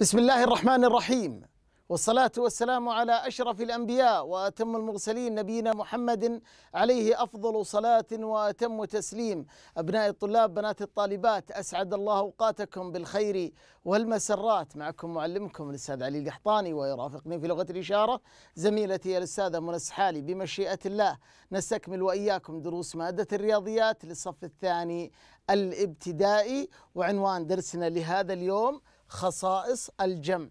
بسم الله الرحمن الرحيم والصلاة والسلام على أشرف الأنبياء وأتم المرسلين نبينا محمد عليه أفضل صلاة وأتم تسليم أبناء الطلاب بنات الطالبات أسعد الله أوقاتكم بالخير والمسرات معكم معلمكم الأستاذ علي القحطاني ويرافقني في لغة الإشارة زميلتي الأستاذة منس حالي بمشيئة الله نستكمل وإياكم دروس مادة الرياضيات للصف الثاني الابتدائي وعنوان درسنا لهذا اليوم خصائص الجمع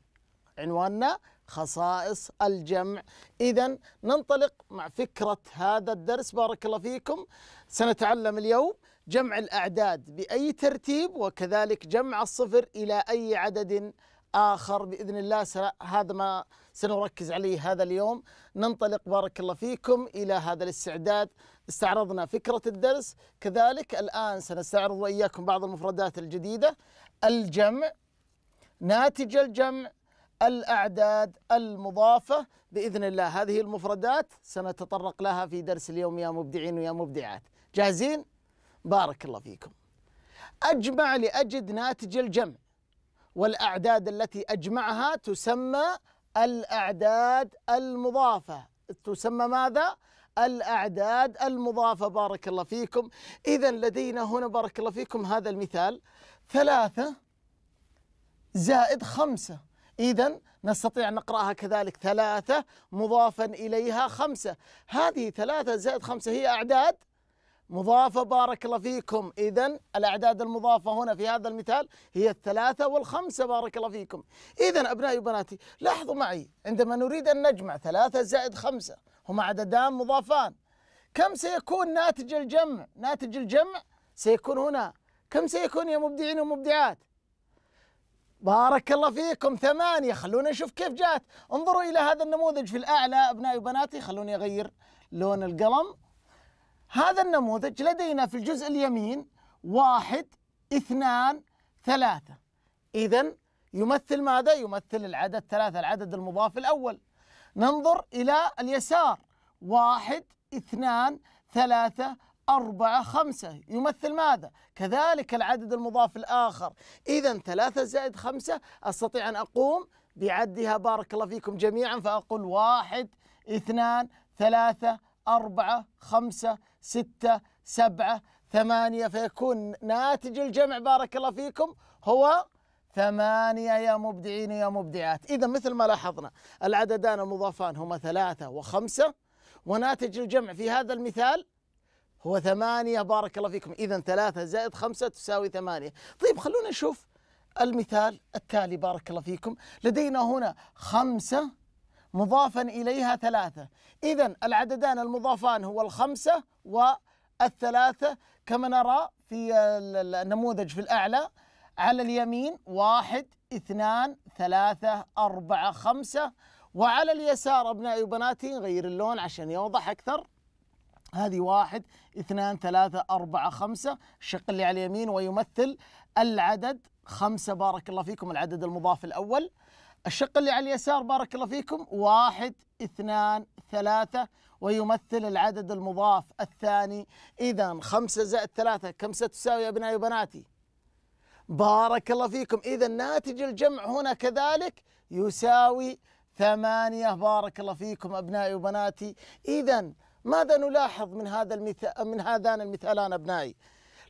عنواننا خصائص الجمع إذا ننطلق مع فكرة هذا الدرس بارك الله فيكم سنتعلم اليوم جمع الأعداد بأي ترتيب وكذلك جمع الصفر إلى أي عدد آخر بإذن الله هذا ما سنركز عليه هذا اليوم ننطلق بارك الله فيكم إلى هذا الاستعداد استعرضنا فكرة الدرس كذلك الآن سنستعرض وإياكم بعض المفردات الجديدة الجمع ناتج الجمع الأعداد المضافة بإذن الله هذه المفردات سنتطرق لها في درس اليوم يا مبدعين ويا مبدعات جاهزين؟ بارك الله فيكم أجمع لأجد ناتج الجمع والأعداد التي أجمعها تسمى الأعداد المضافة تسمى ماذا؟ الأعداد المضافة بارك الله فيكم إذا لدينا هنا بارك الله فيكم هذا المثال ثلاثة زائد خمسة إذا نستطيع أن نقرأها كذلك ثلاثة مضافا إليها خمسة هذه ثلاثة زائد خمسة هي أعداد مضافة بارك الله فيكم إذا الأعداد المضافة هنا في هذا المثال هي الثلاثة والخمسة بارك الله فيكم إذا أبنائي وبناتي لاحظوا معي عندما نريد أن نجمع ثلاثة زائد خمسة هما عددان مضافان كم سيكون ناتج الجمع؟ ناتج الجمع سيكون هنا كم سيكون يا مبدعين ومبدعات؟ بارك الله فيكم ثمانية خلونا نشوف كيف جات انظروا إلى هذا النموذج في الأعلى أبنائي وبناتي خلوني أغير لون القلم هذا النموذج لدينا في الجزء اليمين واحد اثنان ثلاثة إذا يمثل ماذا؟ يمثل العدد ثلاثة العدد المضاف الأول ننظر إلى اليسار واحد اثنان ثلاثة أربعة خمسة يمثل ماذا؟ كذلك العدد المضاف الآخر إذا ثلاثة زائد خمسة أستطيع أن أقوم بعدها بارك الله فيكم جميعا فأقول واحد اثنان ثلاثة أربعة خمسة ستة سبعة ثمانية فيكون ناتج الجمع بارك الله فيكم هو ثمانية يا مبدعين يا مبدعات إذا مثل ما لاحظنا العددان المضافان هما ثلاثة وخمسة وناتج الجمع في هذا المثال هو ثمانية بارك الله فيكم إذا ثلاثة زائد خمسة تساوي ثمانية طيب خلونا نشوف المثال التالي بارك الله فيكم لدينا هنا خمسة مضافا إليها ثلاثة إذا العددان المضافان هو الخمسة والثلاثة كما نرى في النموذج في الأعلى على اليمين واحد اثنان ثلاثة أربعة خمسة وعلى اليسار أبنائي وبناتي غير اللون عشان يوضح أكثر هذه واحد اثنان ثلاثة أربعة خمسة الشق اللي على اليمين ويمثل العدد خمسة بارك الله فيكم العدد المضاف الأول الشق اللي على اليسار بارك الله فيكم واحد اثنان ثلاثة ويمثل العدد المضاف الثاني إذا خمسة زائد ثلاثة كم ستساوي يا أبنائي وبناتي بارك الله فيكم إذا ناتج الجمع هنا كذلك يساوي ثمانية بارك الله فيكم أبنائي وبناتي إذا ماذا نلاحظ من هذا المثال من هذان المثالان ابنائي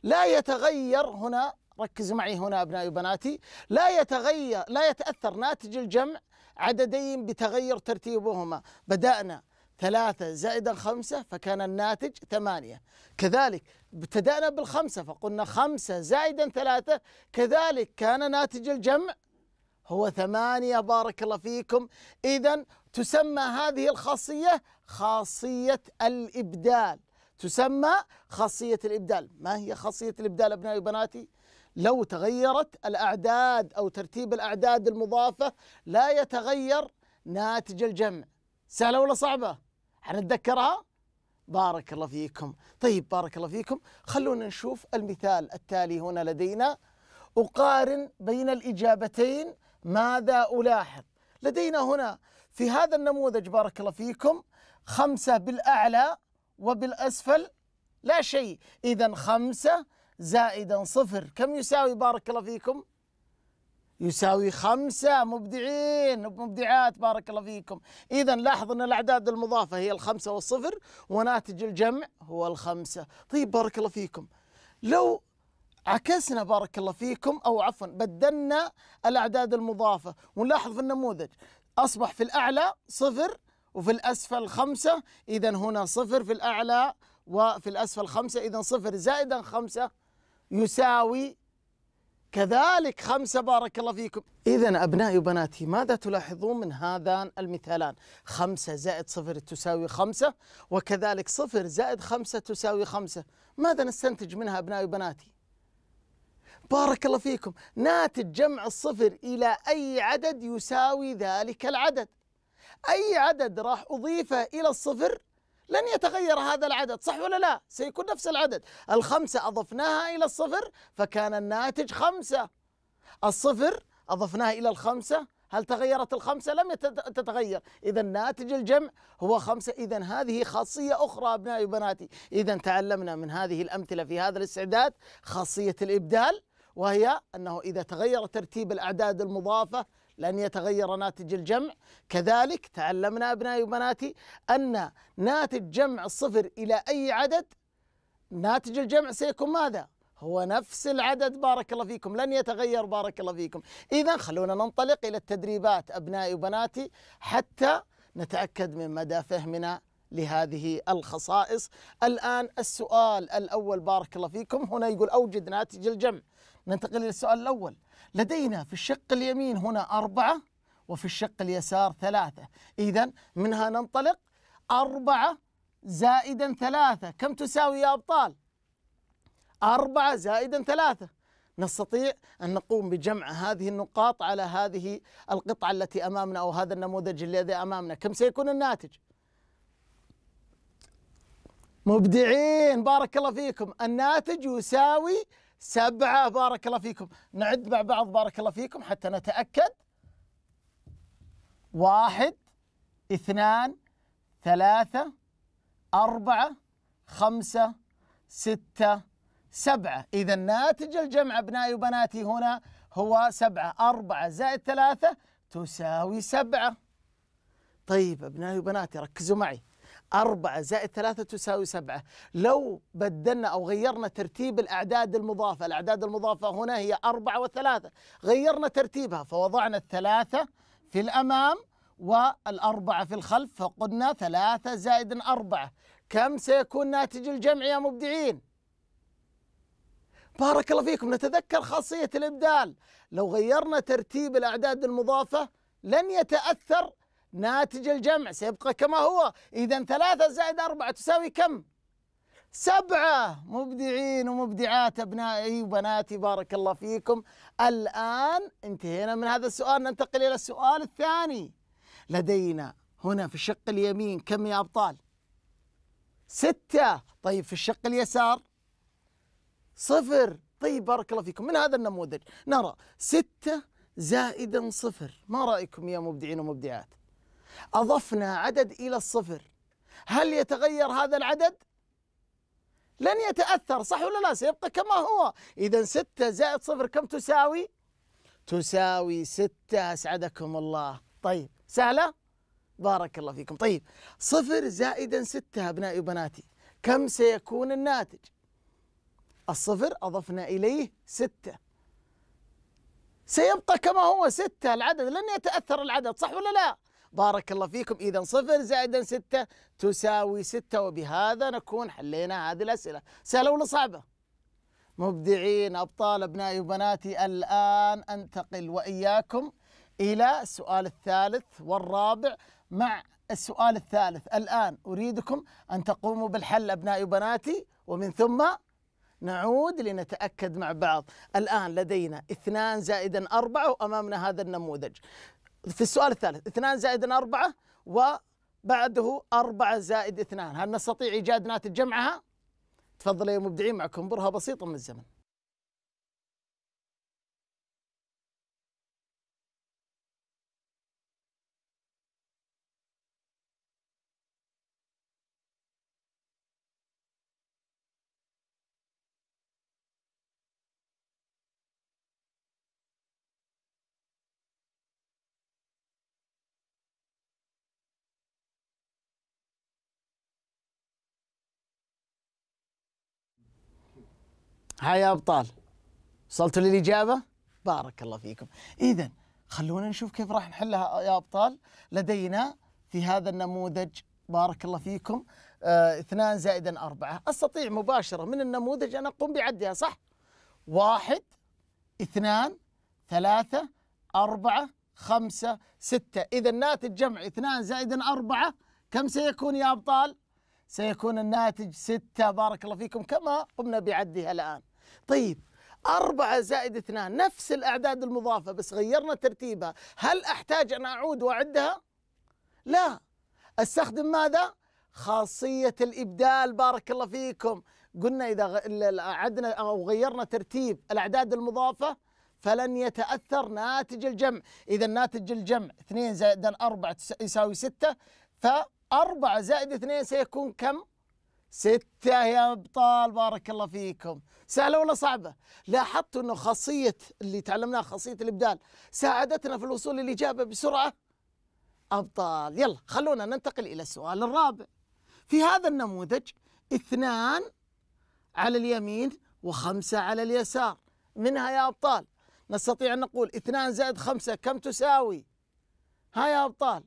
لا يتغير هنا ركزوا معي هنا ابنائي وبناتي لا يتغير لا يتاثر ناتج الجمع عددين بتغير ترتيبهما بدانا ثلاثة زائدا خمسة فكان الناتج ثمانية كذلك ابتدأنا بالخمسة فقلنا خمسة زائدا ثلاثة كذلك كان ناتج الجمع هو ثمانية بارك الله فيكم إذا تسمى هذه الخاصية خاصية الإبدال تسمى خاصية الإبدال ما هي خاصية الإبدال أبنائي وبناتي؟ لو تغيرت الأعداد أو ترتيب الأعداد المضافة لا يتغير ناتج الجمع سهلة ولا صعبة؟ حنتذكرها؟ بارك الله فيكم طيب بارك الله فيكم خلونا نشوف المثال التالي هنا لدينا أقارن بين الإجابتين ماذا ألاحظ لدينا هنا في هذا النموذج بارك الله فيكم خمسة بالأعلى وبالأسفل لا شيء إذا خمسة زائدا صفر كم يساوي بارك الله فيكم يساوي خمسة مبدعين مبدعات بارك الله فيكم إذا لاحظ أن الأعداد المضافة هي الخمسة والصفر وناتج الجمع هو الخمسة طيب بارك الله فيكم لو عكسنا بارك الله فيكم أو عفوا بدلنا الأعداد المضافة ونلاحظ في النموذج أصبح في الأعلى صفر وفي الأسفل خمسة إذا هنا صفر في الأعلى وفي الأسفل خمسة إذا صفر زائدا خمسة يساوي كذلك خمسة بارك الله فيكم إذا أبنائي وبناتي ماذا تلاحظون من هذان المثالان خمسة زائد صفر تساوي خمسة وكذلك صفر زائد خمسة تساوي خمسة ماذا نستنتج منها أبنائي وبناتي بارك الله فيكم ناتج جمع الصفر إلى أي عدد يساوي ذلك العدد أي عدد راح أضيفه إلى الصفر لن يتغير هذا العدد صح ولا لا سيكون نفس العدد الخمسة أضفناها إلى الصفر فكان الناتج خمسة الصفر أضفناه إلى الخمسة هل تغيرت الخمسة لم تتغير إذا ناتج الجمع هو خمسة إذا هذه خاصية أخرى أبنائي وبناتي إذا تعلمنا من هذه الأمثلة في هذا الاستعداد خاصية الإبدال وهي أنه إذا تغير ترتيب الأعداد المضافة لن يتغير ناتج الجمع كذلك تعلمنا أبنائي وبناتي أن ناتج جمع الصفر إلى أي عدد ناتج الجمع سيكون ماذا؟ هو نفس العدد بارك الله فيكم لن يتغير بارك الله فيكم إذا خلونا ننطلق إلى التدريبات أبنائي وبناتي حتى نتأكد من مدى فهمنا لهذه الخصائص الآن السؤال الأول بارك الله فيكم هنا يقول أوجد ناتج الجمع ننتقل إلى السؤال الأول لدينا في الشق اليمين هنا أربعة وفي الشق اليسار ثلاثة إذا منها ننطلق أربعة زائدا ثلاثة كم تساوي يا أبطال؟ أربعة زائدا ثلاثة نستطيع أن نقوم بجمع هذه النقاط على هذه القطعة التي أمامنا أو هذا النموذج الذي أمامنا كم سيكون الناتج؟ مبدعين بارك الله فيكم الناتج يساوي سبعة بارك الله فيكم نعد مع بعض بارك الله فيكم حتى نتأكد واحد اثنان ثلاثة أربعة خمسة ستة سبعة إذا ناتج الجمع أبنائي وبناتي هنا هو سبعة أربعة زائد ثلاثة تساوي سبعة طيب أبنائي وبناتي ركزوا معي أربعة زائد ثلاثة تساوي سبعة لو بدلنا أو غيرنا ترتيب الأعداد المضافة الأعداد المضافة هنا هي أربعة وثلاثة غيرنا ترتيبها فوضعنا الثلاثة في الأمام والأربعة في الخلف فقلنا ثلاثة زائد أربعة كم سيكون ناتج الجمع يا مبدعين؟ بارك الله فيكم نتذكر خاصية الإبدال لو غيرنا ترتيب الأعداد المضافة لن يتأثر ناتج الجمع سيبقى كما هو إذا ثلاثة زائد أربعة تساوي كم؟ سبعة مبدعين ومبدعات أبنائي وبناتي بارك الله فيكم الآن انتهينا من هذا السؤال ننتقل إلى السؤال الثاني لدينا هنا في الشق اليمين كم يا أبطال؟ ستة طيب في الشق اليسار صفر طيب بارك الله فيكم من هذا النموذج نرى ستة زائدا صفر ما رأيكم يا مبدعين ومبدعات؟ أضفنا عدد إلى الصفر هل يتغير هذا العدد؟ لن يتأثر صح ولا لا سيبقى كما هو إذا ستة زائد صفر كم تساوي؟ تساوي ستة أسعدكم الله طيب سهلة؟ بارك الله فيكم طيب صفر زائدا ستة أبنائي وبناتي كم سيكون الناتج؟ الصفر أضفنا إليه ستة سيبقى كما هو ستة العدد لن يتأثر العدد صح ولا لا؟ بارك الله فيكم إذا صفر زائدا ستة تساوي ستة وبهذا نكون حلينا هذه الأسئلة سهلة ولا صعبة مبدعين أبطال أبنائي وبناتي الآن أنتقل وإياكم إلى السؤال الثالث والرابع مع السؤال الثالث الآن أريدكم أن تقوموا بالحل أبنائي وبناتي ومن ثم نعود لنتأكد مع بعض الآن لدينا اثنان زائدا أربعة وأمامنا هذا النموذج في السؤال الثالث اثنان زائد أربعة وبعده أربعة زائد اثنان هل نستطيع إيجاد ناتج جمعها؟ تفضل يا مبدعين معكم برهة بسيطة من الزمن هاي يا ابطال وصلتوا للاجابه؟ بارك الله فيكم. اذا خلونا نشوف كيف راح نحلها يا ابطال لدينا في هذا النموذج بارك الله فيكم آه اثنان زائدا أربعة أستطيع مباشرة من النموذج أن أقوم بعدها صح واحد اثنان ثلاثة أربعة خمسة ستة إذا الناتج جمع اثنان زائد أربعة كم سيكون يا أبطال؟ سيكون الناتج ستة بارك الله فيكم كما قمنا بعدها الآن طيب أربعة زائد اثنان نفس الأعداد المضافة بس غيرنا ترتيبها هل أحتاج أن أعود وأعدها؟ لا أستخدم ماذا؟ خاصية الإبدال بارك الله فيكم قلنا إذا عدنا أو غيرنا ترتيب الأعداد المضافة فلن يتأثر ناتج الجمع إذا ناتج الجمع 2 زائد 4 يساوي 6 ف 4 زائد 2 سيكون كم؟ ستة يا أبطال بارك الله فيكم سهلة ولا صعبة لاحظت أنه خاصية اللي تعلمناها خاصية الإبدال ساعدتنا في الوصول للإجابة بسرعة أبطال يلا خلونا ننتقل إلى السؤال الرابع في هذا النموذج اثنان على اليمين وخمسة على اليسار منها يا أبطال نستطيع أن نقول اثنان زائد خمسة كم تساوي ها يا أبطال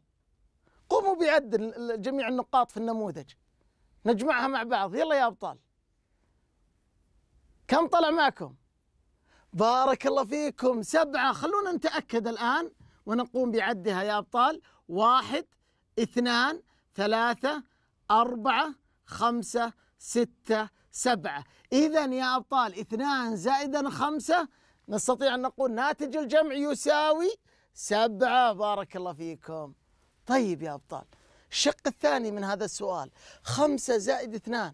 قوموا بعد جميع النقاط في النموذج نجمعها مع بعض يلا يا أبطال كم طلع معكم بارك الله فيكم سبعة خلونا نتأكد الآن ونقوم بعدها يا أبطال واحد اثنان ثلاثة أربعة خمسة ستة سبعة إذا يا أبطال اثنان زائدا خمسة نستطيع أن نقول ناتج الجمع يساوي سبعة بارك الله فيكم طيب يا أبطال الشق الثاني من هذا السؤال خمسة زائد اثنان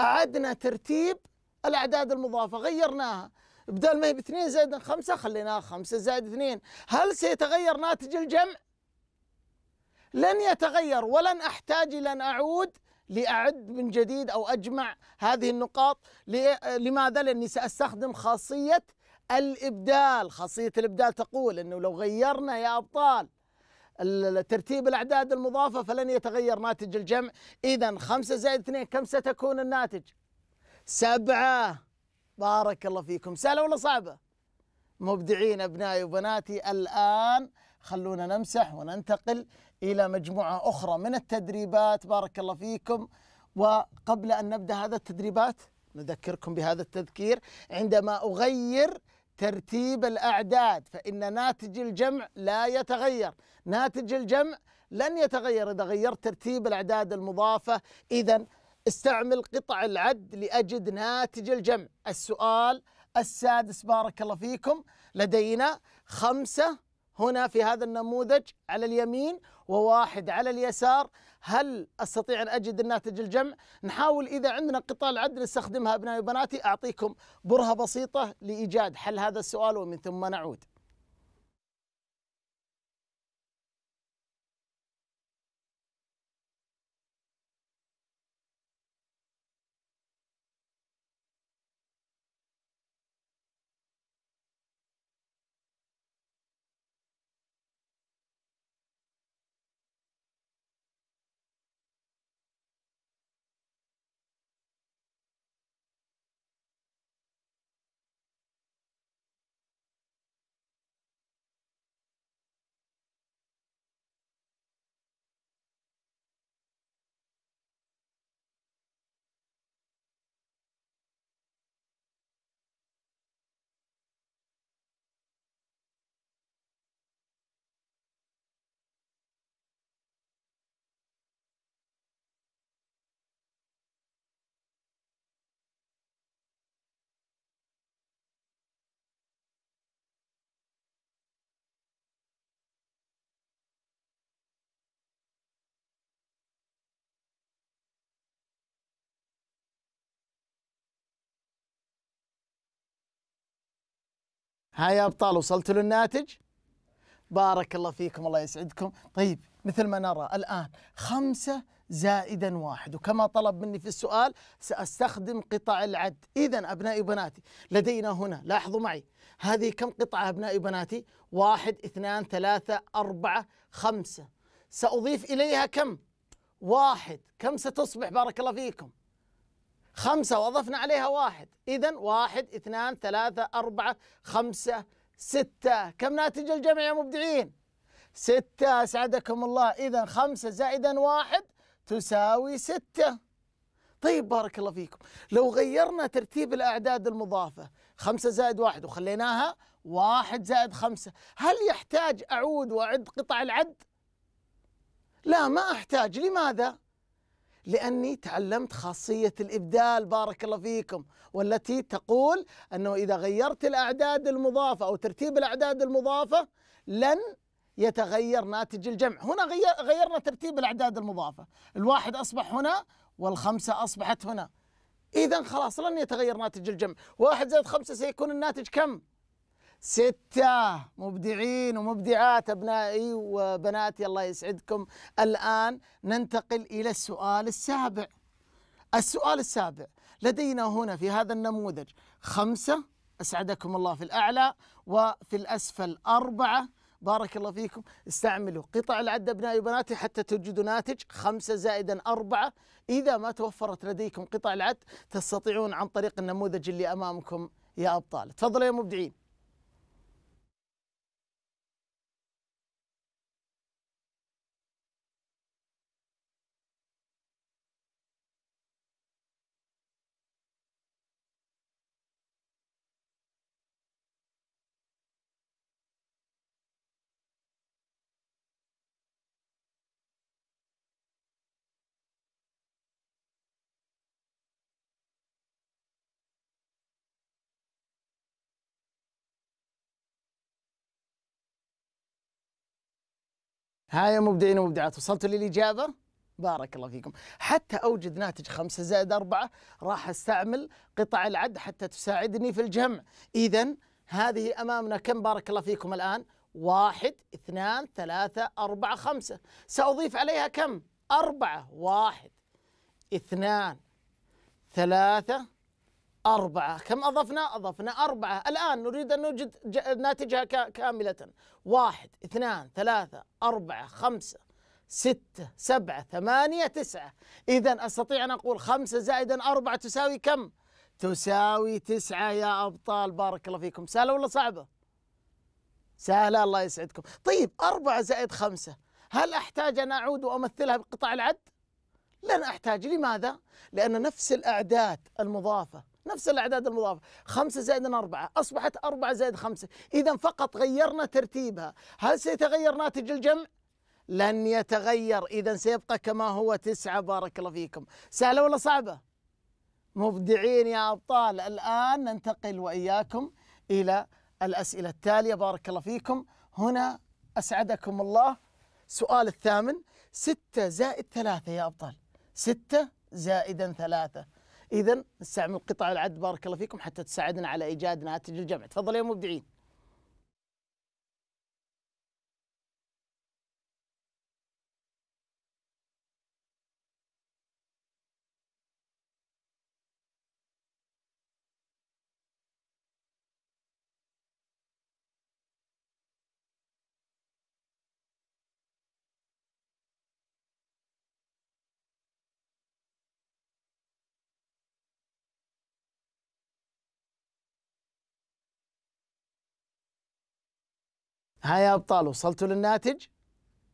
أعدنا ترتيب الأعداد المضافة غيرناها بدل ما هي باثنين زائد خمسة خليناها خمسة زائد اثنين هل سيتغير ناتج الجمع؟ لن يتغير ولن أحتاج إلى أن أعود لأعد من جديد أو أجمع هذه النقاط لماذا؟ لأني سأستخدم خاصية الإبدال خاصية الإبدال تقول أنه لو غيرنا يا أبطال ترتيب الأعداد المضافة فلن يتغير ناتج الجمع إذا خمسة زائد اثنين كم ستكون الناتج سبعة بارك الله فيكم سهلة ولا صعبة مبدعين أبنائي وبناتي الآن خلونا نمسح وننتقل إلى مجموعة أخرى من التدريبات بارك الله فيكم وقبل أن نبدأ هذا التدريبات نذكركم بهذا التذكير عندما أغير ترتيب الأعداد فإن ناتج الجمع لا يتغير ناتج الجمع لن يتغير إذا غيرت ترتيب الأعداد المضافة إذا استعمل قطع العد لأجد ناتج الجمع السؤال السادس بارك الله فيكم لدينا خمسة هنا في هذا النموذج على اليمين وواحد على اليسار هل استطيع ان اجد الناتج الجمع؟ نحاول اذا عندنا قطال العدل نستخدمها ابنائي وبناتي اعطيكم برهه بسيطه لايجاد حل هذا السؤال ومن ثم نعود. ها يا ابطال وصلتوا للناتج؟ بارك الله فيكم الله يسعدكم طيب مثل ما نرى الآن خمسة زائدا واحد وكما طلب مني في السؤال سأستخدم قطع العد إذا أبنائي وبناتي لدينا هنا لاحظوا معي هذه كم قطعة أبنائي وبناتي واحد اثنان ثلاثة أربعة خمسة سأضيف إليها كم واحد كم ستصبح بارك الله فيكم خمسة وأضفنا عليها واحد إذا واحد اثنان ثلاثة أربعة خمسة ستة كم ناتج الجمع يا مبدعين ستة أسعدكم الله إذا خمسة زائدا واحد تساوي ستة طيب بارك الله فيكم لو غيرنا ترتيب الأعداد المضافة خمسة زائد واحد وخليناها واحد زائد خمسة هل يحتاج أعود وأعد قطع العد؟ لا ما أحتاج لماذا؟ لأني تعلمت خاصية الإبدال بارك الله فيكم والتي تقول أنه إذا غيرت الأعداد المضافة أو ترتيب الأعداد المضافة لن يتغير ناتج الجمع هنا غير غيرنا ترتيب الأعداد المضافة الواحد أصبح هنا والخمسة أصبحت هنا إذا خلاص لن يتغير ناتج الجمع واحد زائد خمسة سيكون الناتج كم؟ ستة مبدعين ومبدعات أبنائي وبناتي الله يسعدكم الآن ننتقل إلى السؤال السابع السؤال السابع لدينا هنا في هذا النموذج خمسة أسعدكم الله في الأعلى وفي الأسفل أربعة بارك الله فيكم استعملوا قطع العد أبنائي وبناتي حتى تجدوا ناتج خمسة زائدا أربعة إذا ما توفرت لديكم قطع العد تستطيعون عن طريق النموذج اللي أمامكم يا أبطال تفضلوا يا مبدعين ها يا مبدعين ومبدعات وصلتوا للإجابة؟ بارك الله فيكم حتى أوجد ناتج خمسة زائد أربعة راح أستعمل قطع العد حتى تساعدني في الجمع إذا هذه أمامنا كم بارك الله فيكم الآن؟ واحد اثنان ثلاثة أربعة خمسة سأضيف عليها كم؟ أربعة واحد اثنان ثلاثة أربعة كم أضفنا؟ أضفنا أربعة الآن نريد أن نوجد ناتجها كاملة واحد اثنان ثلاثة أربعة خمسة ستة سبعة ثمانية تسعة إذا أستطيع أن أقول خمسة زائدا أربعة تساوي كم؟ تساوي تسعة يا أبطال بارك الله فيكم سهلة ولا صعبة؟ سهلة الله يسعدكم طيب أربعة زائد خمسة هل أحتاج أن أعود وأمثلها بقطع العد؟ لن أحتاج لماذا؟ لأن نفس الأعداد المضافة نفس الأعداد المضافة خمسة زائد أربعة أصبحت أربعة زائد خمسة إذا فقط غيرنا ترتيبها هل سيتغير ناتج الجمع؟ لن يتغير إذا سيبقى كما هو تسعة بارك الله فيكم سهلة ولا صعبة؟ مبدعين يا أبطال الآن ننتقل وإياكم إلى الأسئلة التالية بارك الله فيكم هنا أسعدكم الله سؤال الثامن ستة زائد ثلاثة يا أبطال ستة زائدا ثلاثة اذا نستعمل قطع العد بارك الله فيكم حتى تساعدنا على ايجاد ناتج الجمع تفضل يا مبدعين ها يا أبطال وصلتوا للناتج؟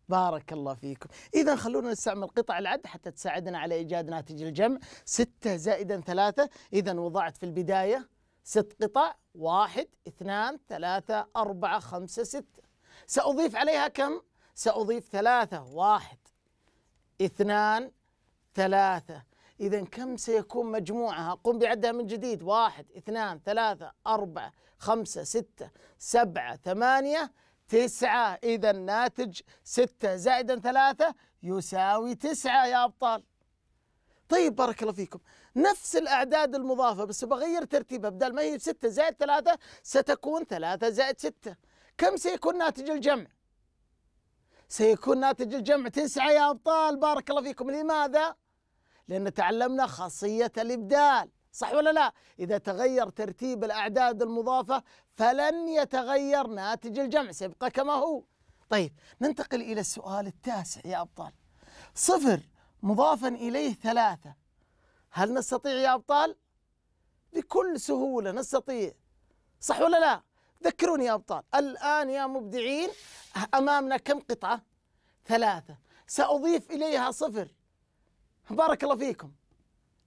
بارك الله فيكم إذا خلونا نستعمل قطع العد حتى تساعدنا على إيجاد ناتج الجمع 6 زائدا 3 إذا وضعت في البداية ست قطع واحد اثنان ثلاثة أربعة خمسة ستة سأضيف عليها كم؟ سأضيف ثلاثة واحد اثنان ثلاثة إذا كم سيكون مجموعها؟ قم بعدها من جديد واحد اثنان ثلاثة أربعة خمسة ستة سبعة ثمانية تسعة إذا ناتج ستة زائدا ثلاثة يساوي تسعة يا أبطال طيب بارك الله فيكم نفس الأعداد المضافة بس بغير ترتيبها بدل ما هي ستة زائد ثلاثة ستكون ثلاثة زائد ستة كم سيكون ناتج الجمع؟ سيكون ناتج الجمع تسعة يا أبطال بارك الله فيكم لماذا؟ لأن تعلمنا خاصية الإبدال صح ولا لا؟ إذا تغير ترتيب الأعداد المضافة فلن يتغير ناتج الجمع سيبقى كما هو طيب ننتقل إلى السؤال التاسع يا أبطال صفر مضافا إليه ثلاثة هل نستطيع يا أبطال؟ بكل سهولة نستطيع صح ولا لا؟ ذكروني يا أبطال الآن يا مبدعين أمامنا كم قطعة؟ ثلاثة سأضيف إليها صفر بارك الله فيكم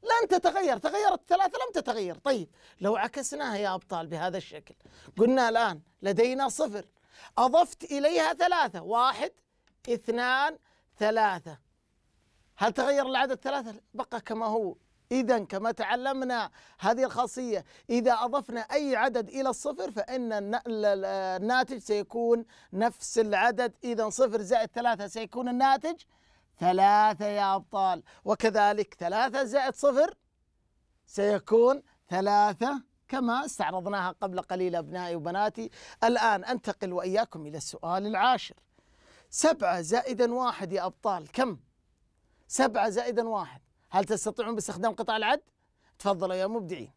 لن تتغير تغيرت الثلاثة لم تتغير طيب لو عكسناها يا أبطال بهذا الشكل قلنا الآن لدينا صفر أضفت إليها ثلاثة واحد اثنان ثلاثة هل تغير العدد ثلاثة بقى كما هو إذا كما تعلمنا هذه الخاصية إذا أضفنا أي عدد إلى الصفر فإن الناتج سيكون نفس العدد إذا صفر زائد ثلاثة سيكون الناتج ثلاثة يا أبطال وكذلك ثلاثة زائد صفر سيكون ثلاثة كما استعرضناها قبل قليل أبنائي وبناتي الآن أنتقل وإياكم إلى السؤال العاشر سبعة زائدا واحد يا أبطال كم؟ سبعة زائدا واحد هل تستطيعون باستخدام قطع العد؟ تفضلوا يا مبدعين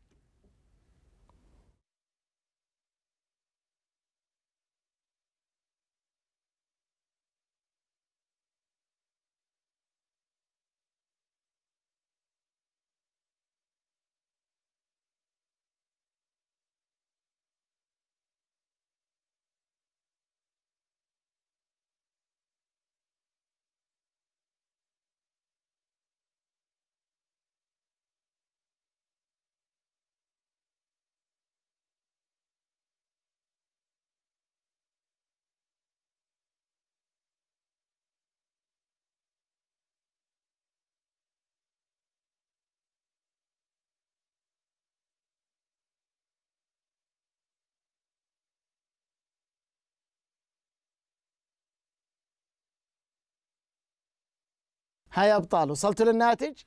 يا أبطال وصلت للناتج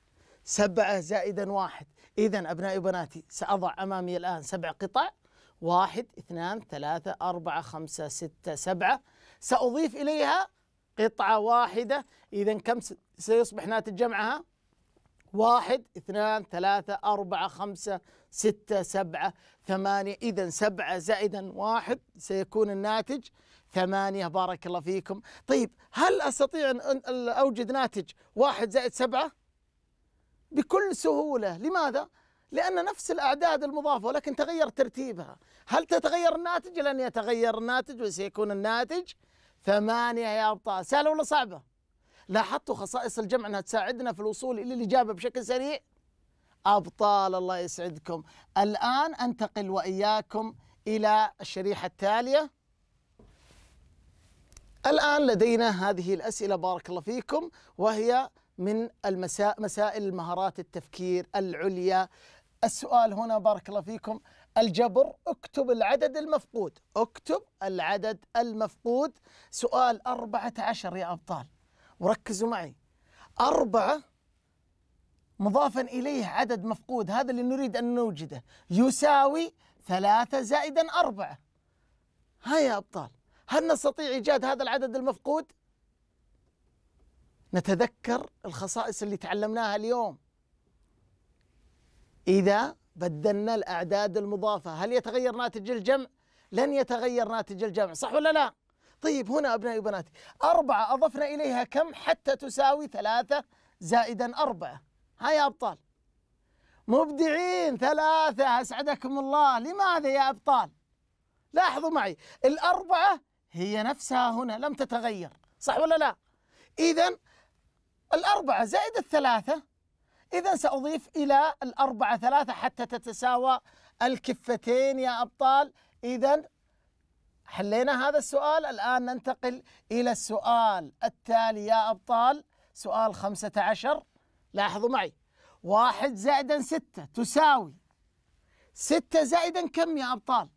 سبعة زائدا واحد إذا أبنائي وبناتي سأضع أمامي الآن سبع قطع واحد اثنان ثلاثة أربعة خمسة ستة سبعة سأضيف إليها قطعة واحدة إذا كم سيصبح ناتج جمعها واحد اثنان ثلاثة أربعة خمسة ستة سبعة ثمانية إذا سبعة زائدا واحد سيكون الناتج ثمانية بارك الله فيكم طيب هل أستطيع أن أوجد ناتج واحد زائد سبعة بكل سهولة لماذا؟ لأن نفس الأعداد المضافة ولكن تغير ترتيبها هل تتغير الناتج؟ لن يتغير الناتج وسيكون الناتج ثمانية يا أبطال سهلة ولا صعبة؟ لاحظتوا خصائص الجمع أنها تساعدنا في الوصول إلى الإجابة بشكل سريع؟ أبطال الله يسعدكم الآن أنتقل وإياكم إلى الشريحة التالية الآن لدينا هذه الأسئلة بارك الله فيكم وهي من المساء مسائل مهارات التفكير العليا السؤال هنا بارك الله فيكم الجبر اكتب العدد المفقود اكتب العدد المفقود سؤال أربعة عشر يا أبطال وركزوا معي أربعة مضافا إليه عدد مفقود هذا اللي نريد أن نوجده يساوي ثلاثة زائدا أربعة هيا أبطال هل نستطيع إيجاد هذا العدد المفقود؟ نتذكر الخصائص اللي تعلمناها اليوم إذا بدلنا الأعداد المضافة هل يتغير ناتج الجمع؟ لن يتغير ناتج الجمع صح ولا لا؟ طيب هنا أبنائي وبناتي أربعة أضفنا إليها كم حتى تساوي ثلاثة زائدا أربعة ها يا أبطال مبدعين ثلاثة أسعدكم الله لماذا يا أبطال لاحظوا معي الأربعة هي نفسها هنا لم تتغير صح ولا لا إذا الأربعة زائد الثلاثة إذا سأضيف إلى الأربعة ثلاثة حتى تتساوى الكفتين يا أبطال إذا حلينا هذا السؤال الآن ننتقل إلى السؤال التالي يا أبطال سؤال خمسة عشر لاحظوا معي واحد زائدا ستة تساوي ستة زائدا كم يا أبطال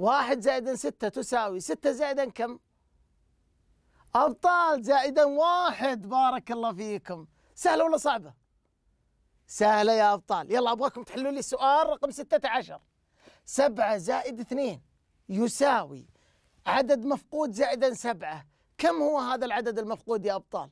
واحد زائد ستة تساوي ستة زائد كم أبطال زائد واحد بارك الله فيكم سهلة ولا صعبة سهلة يا أبطال يلا أبغاكم تحلوا لي سؤال رقم ستة عشر سبعة زائد اثنين يساوي عدد مفقود زائد سبعة كم هو هذا العدد المفقود يا أبطال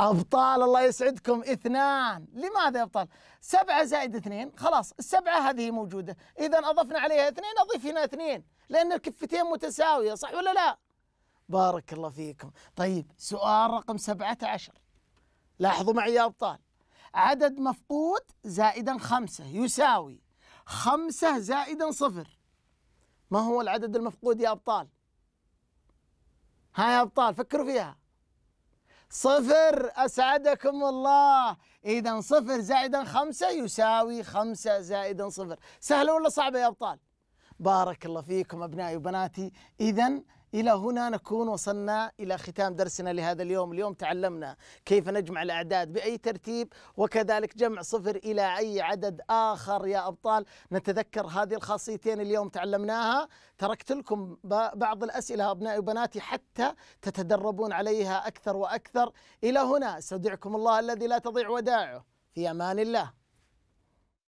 أبطال الله يسعدكم اثنان لماذا أبطال سبعة زائد اثنين خلاص السبعة هذه موجودة إذا أضفنا عليها اثنين أضيف هنا اثنين لأن الكفتين متساوية صح ولا لا بارك الله فيكم طيب سؤال رقم سبعة عشر لاحظوا معي يا أبطال عدد مفقود زائدا خمسة يساوي خمسة زائدا صفر ما هو العدد المفقود يا أبطال ها يا أبطال فكروا فيها صفر أسعدكم الله إذا صفر زائدا خمسة يساوي خمسة زائدا صفر سهلة ولا صعبة يا أبطال؟ بارك الله فيكم أبنائي وبناتي إذا إلى هنا نكون وصلنا إلى ختام درسنا لهذا اليوم اليوم تعلمنا كيف نجمع الأعداد بأي ترتيب وكذلك جمع صفر إلى أي عدد آخر يا أبطال نتذكر هذه الخاصيتين اليوم تعلمناها تركت لكم بعض الأسئلة أبنائي وبناتي حتى تتدربون عليها أكثر وأكثر إلى هنا استودعكم الله الذي لا تضيع وداعه في أمان الله